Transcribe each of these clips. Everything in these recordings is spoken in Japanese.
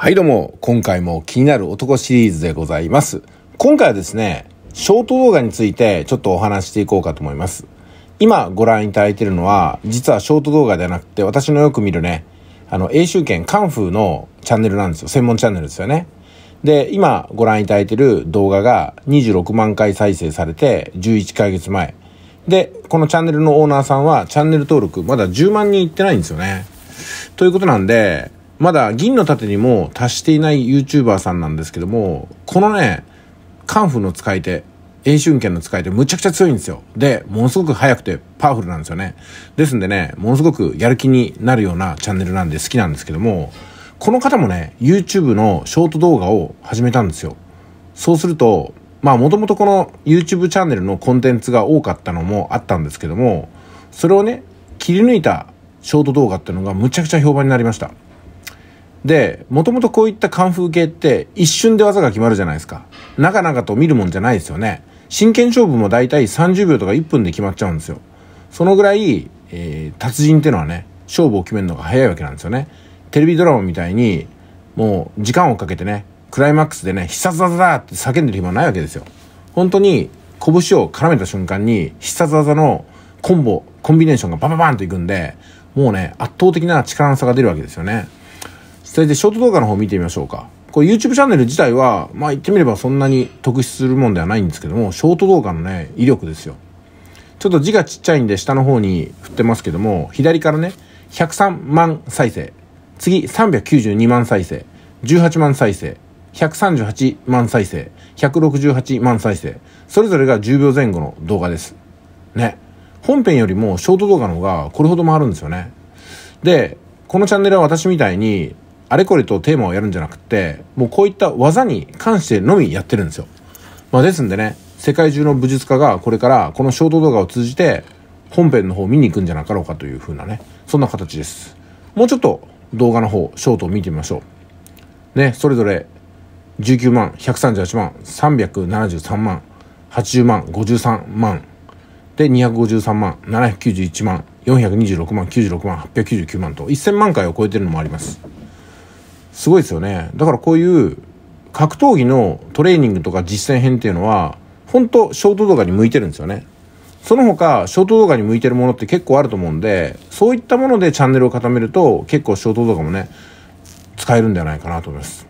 はいどうも、今回も気になる男シリーズでございます。今回はですね、ショート動画についてちょっとお話していこうかと思います。今ご覧いただいているのは、実はショート動画ではなくて、私のよく見るね、あの、英州圏カンフーのチャンネルなんですよ。専門チャンネルですよね。で、今ご覧いただいている動画が26万回再生されて11ヶ月前。で、このチャンネルのオーナーさんはチャンネル登録まだ10万人いってないんですよね。ということなんで、まだ銀の盾にも達していない YouTuber さんなんですけども、このね、カンフの使い手、英春剣の使い手、むちゃくちゃ強いんですよ。で、ものすごく速くてパワフルなんですよね。ですんでね、ものすごくやる気になるようなチャンネルなんで好きなんですけども、この方もね、YouTube のショート動画を始めたんですよ。そうすると、まあもともとこの YouTube チャンネルのコンテンツが多かったのもあったんですけども、それをね、切り抜いたショート動画っていうのがむちゃくちゃ評判になりました。で、もともとこういったカンフー系って一瞬で技が決まるじゃないですか。なかなかと見るもんじゃないですよね。真剣勝負も大体30秒とか1分で決まっちゃうんですよ。そのぐらい、えー、達人ってのはね、勝負を決めるのが早いわけなんですよね。テレビドラマみたいに、もう時間をかけてね、クライマックスでね、必殺技だって叫んでる暇ないわけですよ。本当に拳を絡めた瞬間に必殺技のコンボ、コンビネーションがバババンといくんで、もうね、圧倒的な力の差が出るわけですよね。それでショート動画の方見てみましょうか。これ YouTube チャンネル自体は、まあ言ってみればそんなに特筆するもんではないんですけども、ショート動画のね、威力ですよ。ちょっと字がちっちゃいんで下の方に振ってますけども、左からね、103万再生。次、392万再生。18万再生。138万再生。168万再生。それぞれが10秒前後の動画です。ね。本編よりもショート動画の方がこれほど回るんですよね。で、このチャンネルは私みたいにあれこれとテーマをやるんじゃなくて、もうこういった技に関してのみやってるんですよ。まあですんでね、世界中の武術家がこれからこのショート動画を通じて本編の方を見に行くんじゃなかろうかという風なね、そんな形です。もうちょっと動画の方、ショートを見てみましょう。ね、それぞれ19万、138万、373万、80万、53万、で、253万、791万、426万、96万、899万と、1000万回を超えてるのもあります。すごいですよね。だからこういう格闘技のトレーニングとか実践編っていうのは、本当ショート動画に向いてるんですよね。その他、ショート動画に向いてるものって結構あると思うんで、そういったものでチャンネルを固めると、結構ショート動画もね、使えるんではないかなと思います。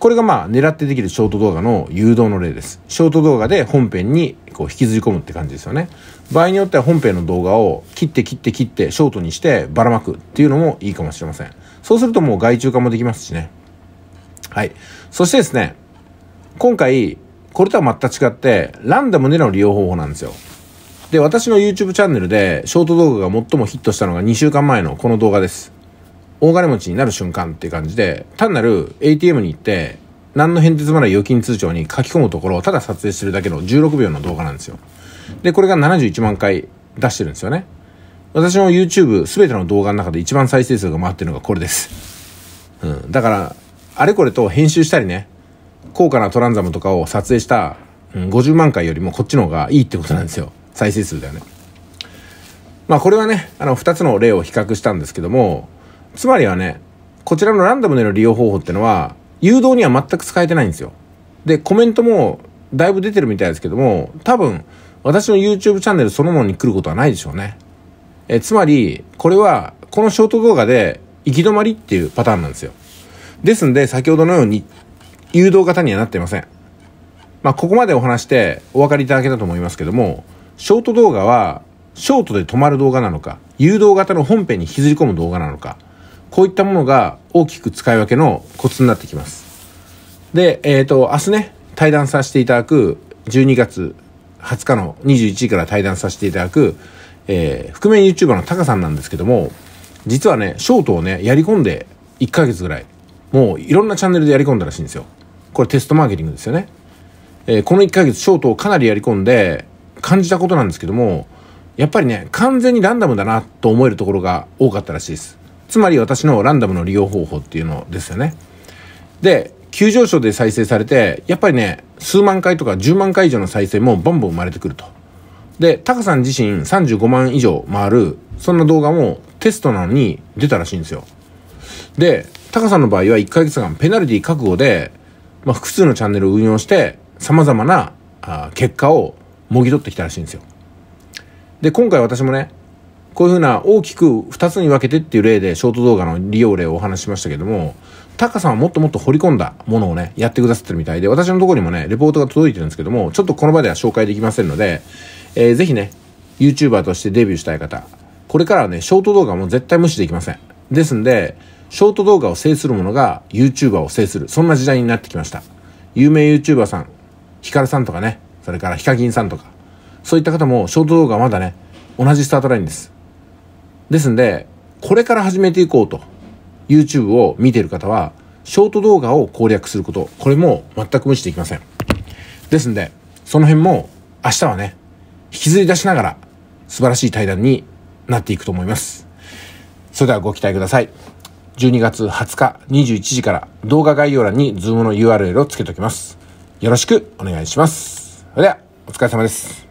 これがまあ、狙ってできるショート動画の誘導の例です。ショート動画で本編にこう引きずり込むって感じですよね。場合によっては本編の動画を切って切って切ってショートにしてばらまくっていうのもいいかもしれません。そうするともう外注化もできますしね。はい。そしてですね、今回、これとは全く違って、ランダムでの利用方法なんですよ。で、私の YouTube チャンネルで、ショート動画が最もヒットしたのが2週間前のこの動画です。大金持ちになる瞬間っていう感じで、単なる ATM に行って、何の変哲もない預金通帳に書き込むところをただ撮影してるだけの16秒の動画なんですよ。で、これが71万回出してるんですよね。私の YouTube 全ての動画の中で一番再生数が回ってるのがこれです。うん。だから、あれこれと編集したりね、高価なトランザムとかを撮影した、うん、50万回よりもこっちの方がいいってことなんですよ。再生数だよね。まあこれはね、あの2つの例を比較したんですけども、つまりはね、こちらのランダムでの利用方法ってのは、誘導には全く使えてないんですよ。で、コメントもだいぶ出てるみたいですけども、多分、私の YouTube チャンネルそのものに来ることはないでしょうね。えつまり、これは、このショート動画で行き止まりっていうパターンなんですよ。ですんで、先ほどのように、誘導型にはなっていません。まあ、ここまでお話してお分かりいただけたと思いますけども、ショート動画は、ショートで止まる動画なのか、誘導型の本編に引きずり込む動画なのか、こういったものが大きく使い分けのコツになってきます。で、えっ、ー、と、明日ね、対談させていただく、12月20日の21時から対談させていただく、えー、覆面 YouTuber のタカさんなんですけども、実はね、ショートをね、やり込んで1ヶ月ぐらい、もういろんなチャンネルでやり込んだらしいんですよ。これテストマーケティングですよね。えー、この1ヶ月ショートをかなりやり込んで感じたことなんですけども、やっぱりね、完全にランダムだなと思えるところが多かったらしいです。つまり私のランダムの利用方法っていうのですよね。で、急上昇で再生されて、やっぱりね、数万回とか10万回以上の再生もバンバン生まれてくると。で、タカさん自身35万以上回る、そんな動画もテストなのに出たらしいんですよ。で、タカさんの場合は1ヶ月間ペナルティ覚悟で、まあ、複数のチャンネルを運用して、様々なあ結果をもぎ取ってきたらしいんですよ。で、今回私もね、こういうふうな大きく2つに分けてっていう例でショート動画の利用例をお話ししましたけども、タカさんはもっともっと掘り込んだものをね、やってくださってるみたいで、私のところにもね、レポートが届いてるんですけども、ちょっとこの場では紹介できませんので、えー、ぜひね、YouTuber としてデビューしたい方、これからはね、ショート動画も絶対無視できません。ですんで、ショート動画を制する者が YouTuber を制する。そんな時代になってきました。有名 YouTuber さん、ヒカルさんとかね、それからヒカキンさんとか、そういった方もショート動画はまだね、同じスタートラインです。ですんで、これから始めていこうと、YouTube を見てる方は、ショート動画を攻略すること、これも全く無視できません。ですんで、その辺も明日はね、引きずり出しながら素晴らしい対談になっていくと思います。それではご期待ください。12月20日21時から動画概要欄に Zoom の URL をつけておきます。よろしくお願いします。それでは、お疲れ様です。